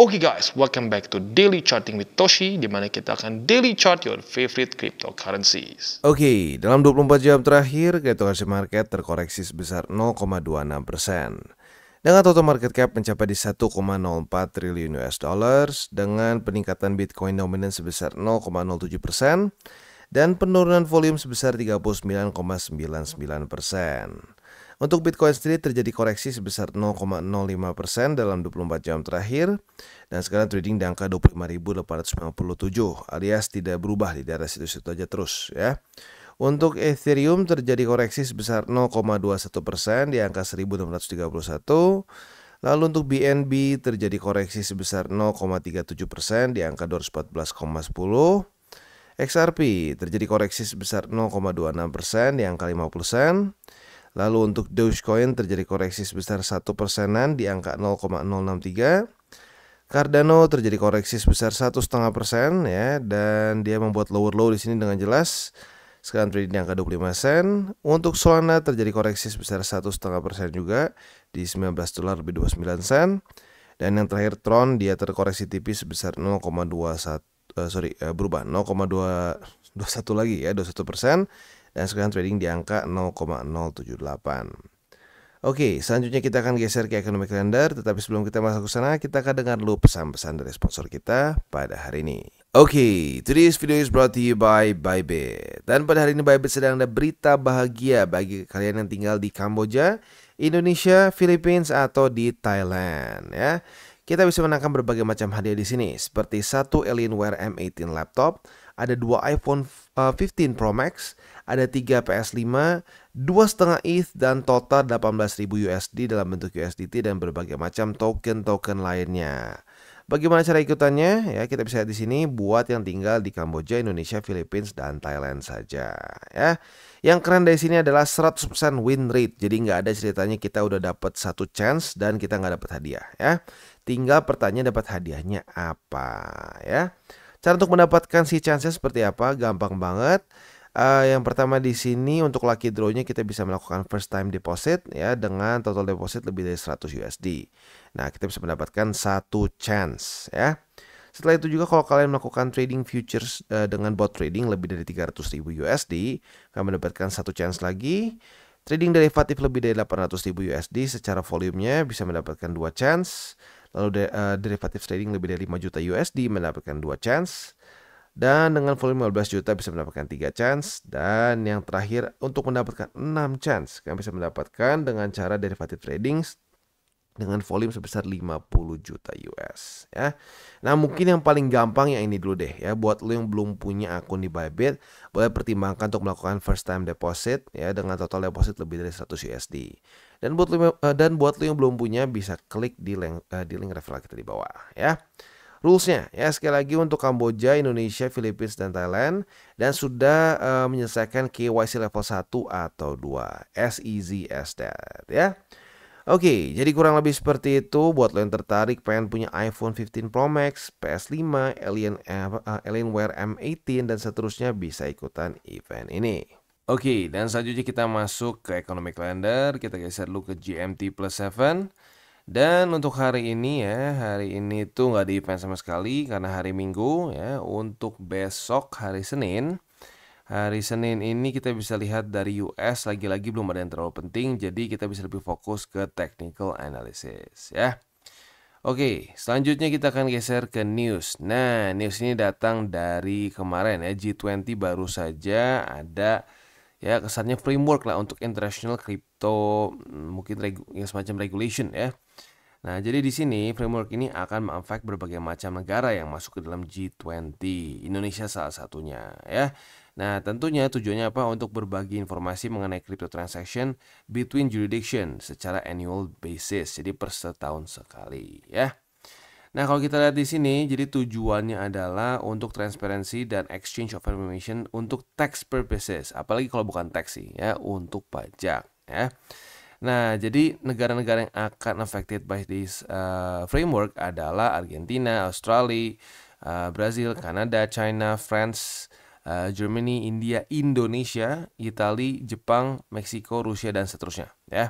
Oke okay guys, welcome back to Daily Charting with Toshi, di mana kita akan daily chart your favorite cryptocurrencies. Oke, okay, dalam 24 jam terakhir, cryptocurrency market terkoreksi sebesar 0,26 persen. Dengan total market cap mencapai di 1,04 triliun US dollars dengan peningkatan Bitcoin dominan sebesar 0,07 persen dan penurunan volume sebesar 39,99 persen. Untuk Bitcoin sendiri terjadi koreksi sebesar 0,05% dalam 24 jam terakhir dan sekarang trading di angka 25.897 alias tidak berubah di daerah situ-situ aja terus ya. Untuk Ethereum terjadi koreksi sebesar 0,21% di angka 1631. Lalu untuk BNB terjadi koreksi sebesar 0,37% di angka 214,10. XRP terjadi koreksi sebesar 0,26% di angka 50 sen. Lalu untuk Dogecoin terjadi koreksi sebesar 1 persenan di angka 0,063. Cardano terjadi koreksi sebesar 1,5 persen ya dan dia membuat lower low di sini dengan jelas sekarang trading di angka 25 sen. Untuk Solana terjadi koreksi sebesar 1,5 persen juga di 19 dolar lebih 29 sen. Dan yang terakhir Tron dia terkoreksi tipis sebesar 0,21 uh, eh, sorry uh, berubah 0,21 lagi ya 21 persen dan sekarang trading di angka 0,078. Oke, selanjutnya kita akan geser ke ekonomi kalender, tetapi sebelum kita masuk ke sana, kita akan dengar dulu pesan-pesan dari sponsor kita pada hari ini. Oke, okay, today's video is brought to you by Bybit. Dan pada hari ini Bybit sedang ada berita bahagia bagi kalian yang tinggal di Kamboja, Indonesia, Philippines, atau di Thailand ya. Kita bisa menangkan berbagai macam hadiah di sini, seperti satu Alienware M18 laptop, ada dua iPhone 15 uh, Pro Max, ada 3 PS5, setengah ETH dan total 18.000 USD dalam bentuk USDT dan berbagai macam token-token lainnya. Bagaimana cara ikutannya? Ya, kita bisa lihat di sini buat yang tinggal di Kamboja, Indonesia, Philippines, dan Thailand saja. Ya. Yang keren dari sini adalah 100% win rate. Jadi nggak ada ceritanya kita udah dapat satu chance dan kita nggak dapat hadiah. Ya. Tinggal pertanyaan dapat hadiahnya apa. Ya. Cara untuk mendapatkan si chance seperti apa? Gampang banget. Uh, yang pertama di sini untuk lucky draw-nya kita bisa melakukan first time deposit ya dengan total deposit lebih dari 100 USD. Nah, kita bisa mendapatkan satu chance ya. Setelah itu juga kalau kalian melakukan trading futures uh, dengan bot trading lebih dari ribu USD, kalian mendapatkan satu chance lagi. Trading derivatif lebih dari ribu USD secara volumenya bisa mendapatkan dua chance. Lalu de uh, derivatif trading lebih dari 5 juta USD mendapatkan dua chance dan dengan volume 15 juta bisa mendapatkan 3 chance. Dan yang terakhir untuk mendapatkan 6 chance. Kalian bisa mendapatkan dengan cara derivative trading dengan volume sebesar 50 juta US ya. Nah, mungkin yang paling gampang yang ini dulu deh ya buat lo yang belum punya akun di Bybit, boleh pertimbangkan untuk melakukan first time deposit ya dengan total deposit lebih dari 100 USD. Dan buat lo, eh, dan buat lo yang belum punya bisa klik di link eh, di link referral kita di bawah ya. Rulesnya ya sekali lagi untuk Kamboja, Indonesia, Philippines dan Thailand dan sudah uh, menyelesaikan KYC level 1 atau 2. As easy as that ya. Oke, okay, jadi kurang lebih seperti itu buat lo yang tertarik pengen punya iPhone 15 Pro Max, PS5, Alien uh, Alienware M18 dan seterusnya bisa ikutan event ini. Oke, okay, dan selanjutnya kita masuk ke Economic Calendar, kita geser dulu ke GMT plus 7. Dan untuk hari ini ya, hari ini tuh nggak di event sama sekali karena hari Minggu ya. Untuk besok hari Senin, hari Senin ini kita bisa lihat dari US lagi-lagi belum ada yang terlalu penting, jadi kita bisa lebih fokus ke technical analysis ya. Oke, selanjutnya kita akan geser ke news. Nah, news ini datang dari kemarin ya G20 baru saja ada ya kesannya framework lah untuk international crypto atau mungkin regu yang semacam regulation ya. Nah, jadi di sini framework ini akan mengaffect berbagai macam negara yang masuk ke dalam G20. Indonesia salah satunya ya. Nah, tentunya tujuannya apa? Untuk berbagi informasi mengenai crypto transaction between jurisdiction secara annual basis. Jadi per setahun sekali ya. Nah, kalau kita lihat di sini, jadi tujuannya adalah untuk transparansi dan exchange of information untuk tax purposes, apalagi kalau bukan tax sih ya, untuk pajak ya. Nah, jadi negara-negara yang akan affected by this uh, framework adalah Argentina, Australia, uh, Brazil, Kanada, China, France, uh, Germany, India, Indonesia, Italia, Jepang, Meksiko, Rusia dan seterusnya, ya.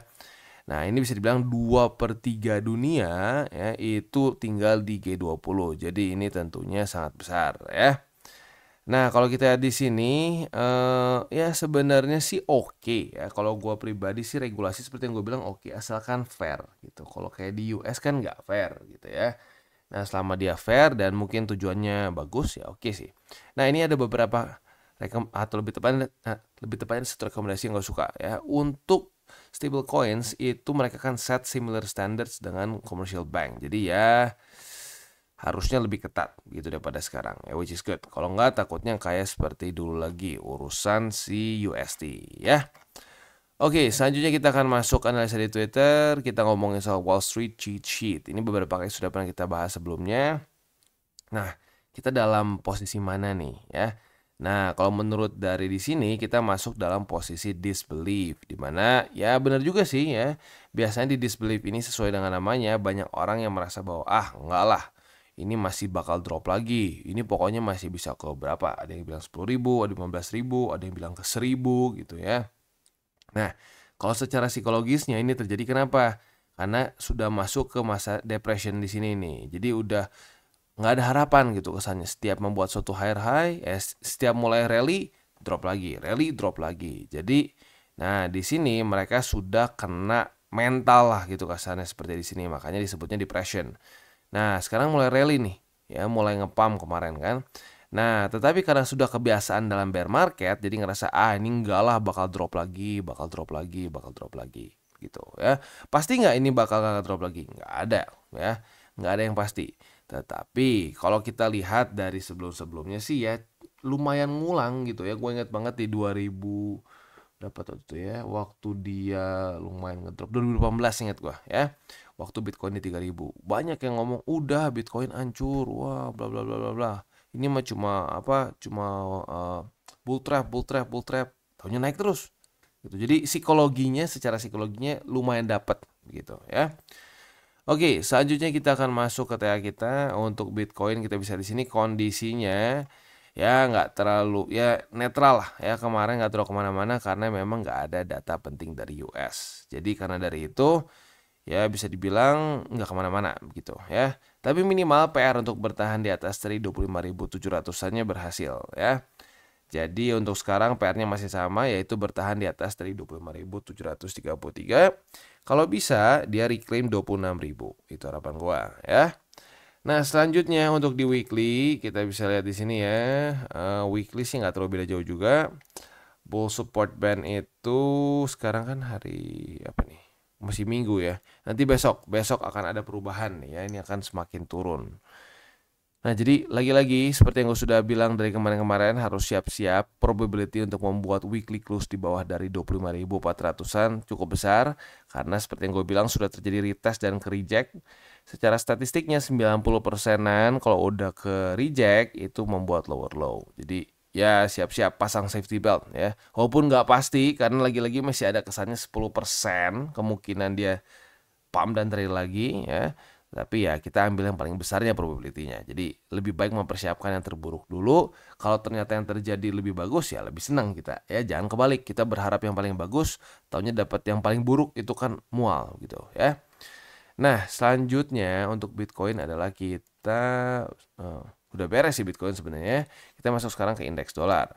Nah, ini bisa dibilang 2 per 3 dunia ya, itu tinggal di G20. Jadi ini tentunya sangat besar ya. Nah, kalau kita di sini uh, ya sebenarnya sih oke okay, ya. Kalau gue pribadi sih regulasi seperti yang gue bilang oke okay, asalkan fair gitu. Kalau kayak di US kan nggak fair gitu ya. Nah, selama dia fair dan mungkin tujuannya bagus ya oke okay sih. Nah, ini ada beberapa rekom atau lebih tepatnya nah, lebih tepatnya satu rekomendasi yang gue suka ya. Untuk stable coins itu mereka kan set similar standards dengan commercial bank. Jadi ya harusnya lebih ketat gitu daripada sekarang ya which is good kalau nggak takutnya kayak seperti dulu lagi urusan si USD ya Oke, okay, selanjutnya kita akan masuk analisa di Twitter. Kita ngomongin soal Wall Street cheat sheet. Ini beberapa kali sudah pernah kita bahas sebelumnya. Nah, kita dalam posisi mana nih ya? Nah, kalau menurut dari di sini kita masuk dalam posisi disbelief di mana ya benar juga sih ya. Biasanya di disbelief ini sesuai dengan namanya banyak orang yang merasa bahwa ah enggak lah ini masih bakal drop lagi. Ini pokoknya masih bisa ke berapa? Ada yang bilang 10 ribu, ada yang 15 ribu, ada yang bilang ke seribu, gitu ya. Nah, kalau secara psikologisnya ini terjadi kenapa? Karena sudah masuk ke masa depression di sini nih. Jadi udah nggak ada harapan gitu kesannya. Setiap membuat suatu higher high, eh, setiap mulai rally drop lagi, rally drop lagi. Jadi, nah di sini mereka sudah kena mental lah gitu kesannya seperti di sini. Makanya disebutnya depression. Nah, sekarang mulai rally nih, ya mulai ngepam kemarin kan. Nah, tetapi karena sudah kebiasaan dalam bear market, jadi ngerasa ah ini enggak lah bakal drop lagi, bakal drop lagi, bakal drop lagi gitu ya. Pasti nggak ini bakal nggak drop lagi? Nggak ada ya, nggak ada yang pasti. Tetapi kalau kita lihat dari sebelum-sebelumnya sih ya lumayan ngulang gitu ya. Gue inget banget di 2000 Dapat waktu itu ya waktu dia lumayan ngedrop 2018 ingat gua ya waktu Bitcoin di 3000 banyak yang ngomong udah Bitcoin hancur wah bla bla bla bla bla ini mah cuma apa cuma uh, bull trap bull trap bull trap tahunya naik terus gitu jadi psikologinya secara psikologinya lumayan dapat gitu ya Oke, selanjutnya kita akan masuk ke TA kita untuk Bitcoin. Kita bisa di sini kondisinya ya nggak terlalu ya netral lah ya kemarin nggak terlalu kemana-mana karena memang nggak ada data penting dari US jadi karena dari itu ya bisa dibilang nggak kemana-mana begitu ya tapi minimal PR untuk bertahan di atas dari 25.700-annya berhasil ya jadi untuk sekarang PR-nya masih sama yaitu bertahan di atas dari 25.733. Kalau bisa dia reclaim 26.000. Itu harapan gua ya. Nah selanjutnya untuk di weekly kita bisa lihat di sini ya uh, weekly sih nggak terlalu beda jauh juga. Bull support band itu sekarang kan hari apa nih masih minggu ya. Nanti besok besok akan ada perubahan nih ya ini akan semakin turun. Nah jadi lagi-lagi seperti yang gue sudah bilang dari kemarin-kemarin harus siap-siap probability untuk membuat weekly close di bawah dari 25.400an cukup besar karena seperti yang gue bilang sudah terjadi retest dan ke reject Secara statistiknya 90 persenan kalau udah ke reject itu membuat lower low. Jadi ya siap-siap pasang safety belt ya. Walaupun nggak pasti karena lagi-lagi masih ada kesannya 10% kemungkinan dia pump dan trail lagi ya. Tapi ya kita ambil yang paling besarnya probability-nya. Jadi lebih baik mempersiapkan yang terburuk dulu. Kalau ternyata yang terjadi lebih bagus ya lebih senang kita. Ya jangan kebalik. Kita berharap yang paling bagus, taunya dapat yang paling buruk itu kan mual gitu ya. Nah, selanjutnya untuk Bitcoin adalah kita uh, udah beres sih Bitcoin sebenarnya. Kita masuk sekarang ke indeks dolar.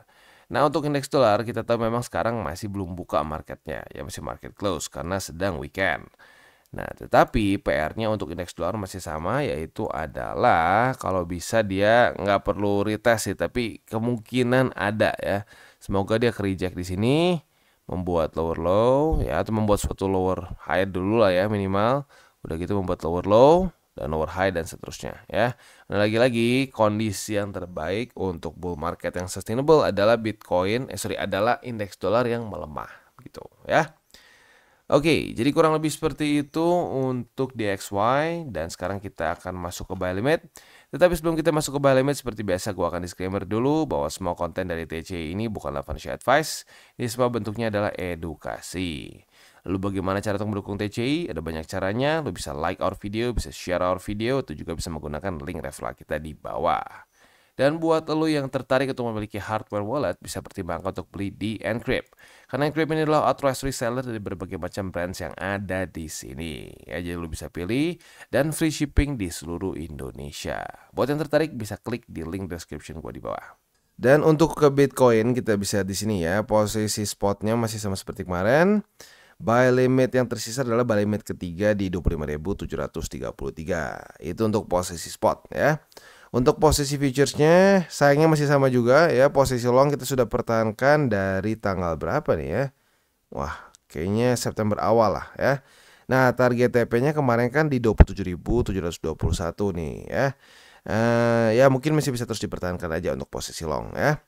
Nah, untuk indeks dolar kita tahu memang sekarang masih belum buka marketnya, ya masih market close karena sedang weekend. Nah, tetapi PR-nya untuk indeks dolar masih sama, yaitu adalah kalau bisa dia nggak perlu retest sih, tapi kemungkinan ada ya. Semoga dia kerijak di sini, membuat lower low, ya atau membuat suatu lower high dulu lah ya minimal. Udah gitu membuat lower low dan lower high dan seterusnya ya. Nah, lagi-lagi kondisi yang terbaik untuk bull market yang sustainable adalah Bitcoin, eh sorry adalah indeks dolar yang melemah gitu ya. Oke, jadi kurang lebih seperti itu untuk DXY dan sekarang kita akan masuk ke buy limit. Tetapi sebelum kita masuk ke buy limit seperti biasa gua akan disclaimer dulu bahwa semua konten dari TC ini bukanlah financial advice. Ini semua bentuknya adalah edukasi. Lalu bagaimana cara untuk mendukung TCI? Ada banyak caranya. Lo bisa like our video, bisa share our video, atau juga bisa menggunakan link referral kita di bawah. Dan buat lo yang tertarik untuk memiliki hardware wallet, bisa pertimbangkan untuk beli di Encrypt. Karena Encrypt ini adalah authorized reseller dari berbagai macam brands yang ada di sini. Ya, jadi lo bisa pilih dan free shipping di seluruh Indonesia. Buat yang tertarik bisa klik di link description gua di bawah. Dan untuk ke Bitcoin kita bisa di sini ya, posisi spotnya masih sama seperti kemarin. Buy limit yang tersisa adalah buy limit ketiga di 25.733. Itu untuk posisi spot ya. Untuk posisi futuresnya sayangnya masih sama juga ya. Posisi long kita sudah pertahankan dari tanggal berapa nih ya? Wah, kayaknya September awal lah ya. Nah, target TP-nya kemarin kan di 27.721 nih ya. Uh, ya mungkin masih bisa terus dipertahankan aja untuk posisi long ya.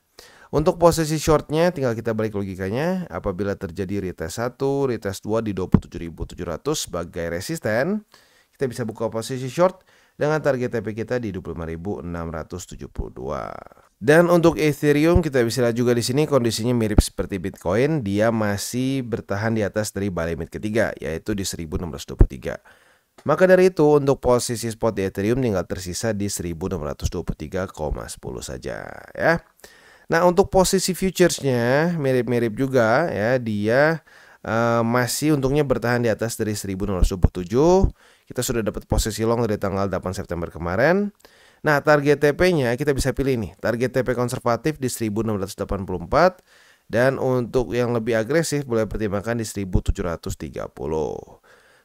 Untuk posisi shortnya tinggal kita balik logikanya apabila terjadi retest 1, retest 2 di 27.700 sebagai resisten kita bisa buka posisi short dengan target TP kita di 25.672. Dan untuk Ethereum kita bisa lihat juga di sini kondisinya mirip seperti Bitcoin, dia masih bertahan di atas dari buy limit ketiga yaitu di 1623. Maka dari itu untuk posisi spot di Ethereum tinggal tersisa di 1623,10 saja ya. Nah, untuk posisi futuresnya mirip-mirip juga ya, dia uh, masih untungnya bertahan di atas dari 1027. Kita sudah dapat posisi long dari tanggal 8 September kemarin. Nah, target TP-nya kita bisa pilih nih. Target TP konservatif di 1684 dan untuk yang lebih agresif boleh pertimbangkan di 1730.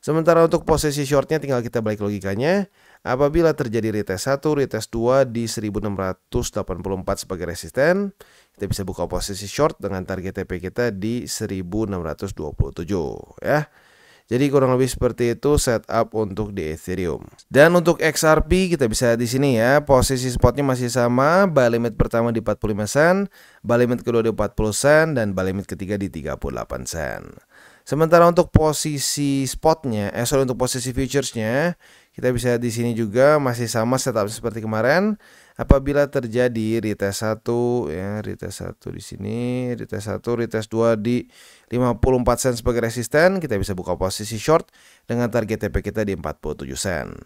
Sementara untuk posisi shortnya tinggal kita balik logikanya. Apabila terjadi retest 1, retest 2 di 1684 sebagai resisten, kita bisa buka posisi short dengan target TP kita di 1627 ya. Jadi kurang lebih seperti itu setup untuk di Ethereum. Dan untuk XRP kita bisa di sini ya, posisi spotnya masih sama, buy limit pertama di 45 sen, buy limit kedua di 40 sen dan buy limit ketiga di 38 sen. Sementara untuk posisi spotnya, eh sorry untuk posisi futuresnya kita bisa di sini juga masih sama setup seperti kemarin. Apabila terjadi retest satu ya, retest satu di sini, retest satu retest dua di 54 sen sebagai resisten, kita bisa buka posisi short dengan target TP kita di 47 sen.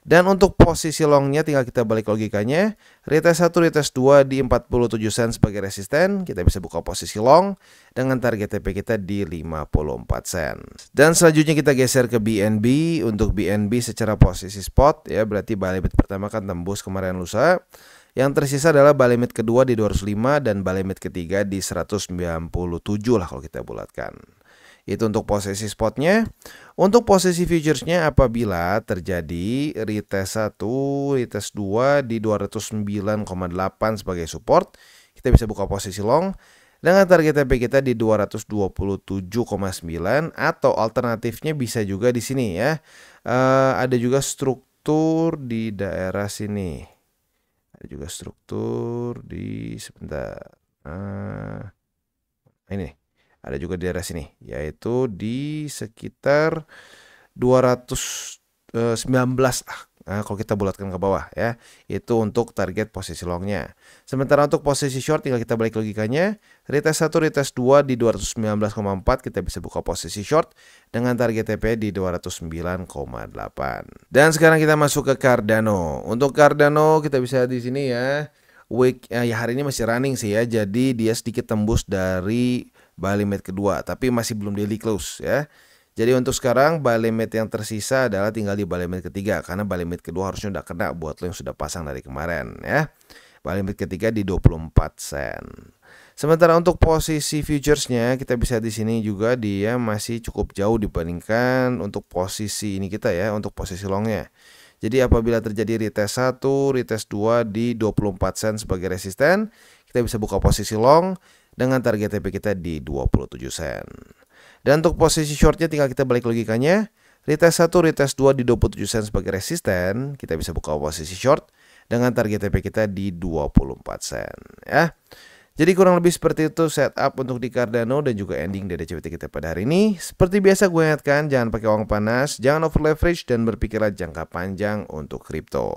Dan untuk posisi longnya tinggal kita balik logikanya. Retest 1, retest 2 di 47 sen sebagai resisten. Kita bisa buka posisi long dengan target TP kita di 54 sen. Dan selanjutnya kita geser ke BNB. Untuk BNB secara posisi spot ya berarti buy limit pertama kan tembus kemarin lusa. Yang tersisa adalah buy kedua di 205 dan buy ketiga di 197 lah kalau kita bulatkan. Itu untuk posisi spotnya. Untuk posisi futuresnya apabila terjadi retest 1, retest 2 di 209,8 sebagai support, kita bisa buka posisi long dengan target TP kita di 227,9 atau alternatifnya bisa juga di sini ya. Uh, ada juga struktur di daerah sini. Ada juga struktur di sebentar. Uh, ini nih. Ada juga di daerah sini, yaitu di sekitar 219 eh, ah. Nah, kalau kita bulatkan ke bawah ya, itu untuk target posisi longnya. Sementara untuk posisi short tinggal kita balik logikanya, retest 1, retest 2 di 219,4 kita bisa buka posisi short dengan target TP di 209,8. Dan sekarang kita masuk ke Cardano. Untuk Cardano kita bisa di sini ya. Week eh, ya hari ini masih running sih ya. Jadi dia sedikit tembus dari buy limit kedua, tapi masih belum daily close ya. Jadi untuk sekarang buy limit yang tersisa adalah tinggal di buy limit ketiga karena buy limit kedua harusnya udah kena buat lo yang sudah pasang dari kemarin ya. Buy limit ketiga di 24 sen. Sementara untuk posisi futuresnya kita bisa di sini juga dia masih cukup jauh dibandingkan untuk posisi ini kita ya, untuk posisi longnya. Jadi apabila terjadi retest 1, retest 2 di 24 sen sebagai resisten, kita bisa buka posisi long dengan target TP kita di 27 sen. Dan untuk posisi shortnya tinggal kita balik logikanya. Retest 1, retest 2 di 27 sen sebagai resisten. Kita bisa buka posisi short dengan target TP kita di 24 sen. Ya. Jadi kurang lebih seperti itu setup untuk di Cardano dan juga ending dari CBT kita pada hari ini. Seperti biasa gue ingatkan, jangan pakai uang panas, jangan over leverage dan berpikirlah jangka panjang untuk kripto.